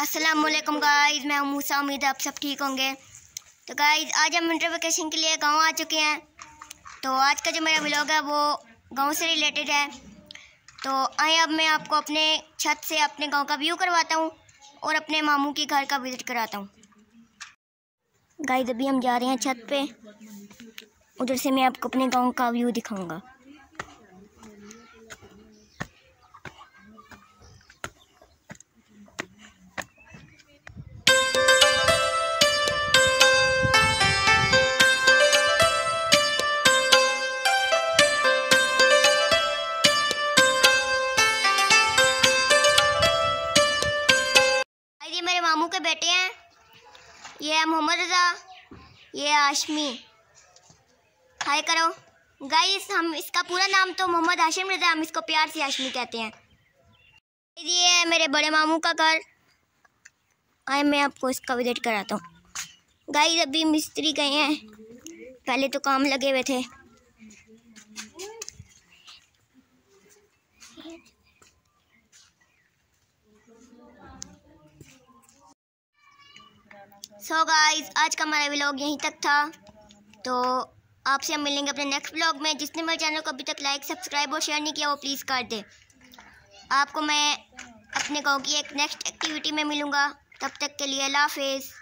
Aslam guys मैं मूसा उम्मीद आप सब ठीक होंगे तो गाइज आज हम विंटर वेकेशन के लिए गांव आ चुके हैं तो आज का जो मेरा ब्लॉग है वो गांव से रिलेटेड है तो आए अब मैं आपको अपने छत से अपने गांव का व्यू करवाता हूँ और अपने मामू के घर का विज़िट कराता हूँ गाइज अभी हम जा रहे हैं छत पे उधर से मैं आपको अपने गाँव का व्यू दिखाऊँगा मेरे मामू के बेटे हैं ये है मोहम्मद रज़ा ये आशमी हाय करो गाइस हम इसका पूरा नाम तो मोहम्मद हाशिम रज़ा हम इसको प्यार से हाशमी कहते हैं ये है मेरे बड़े मामू का घर आए मैं आपको इसका विजिट कराता हूँ गाइस अभी मिस्त्री गए हैं पहले तो काम लगे हुए थे सो so गाइज आज का हमारा व्लॉग यहीं तक था तो आपसे हम मिलेंगे अपने नेक्स्ट व्लॉग में जिसने मेरे चैनल को अभी तक लाइक सब्सक्राइब और शेयर नहीं किया वो प्लीज़ कर दे आपको मैं अपने गाँव की एक नेक्स्ट एक्टिविटी में मिलूँगा तब तक के लिए अल्लाह हाफिज़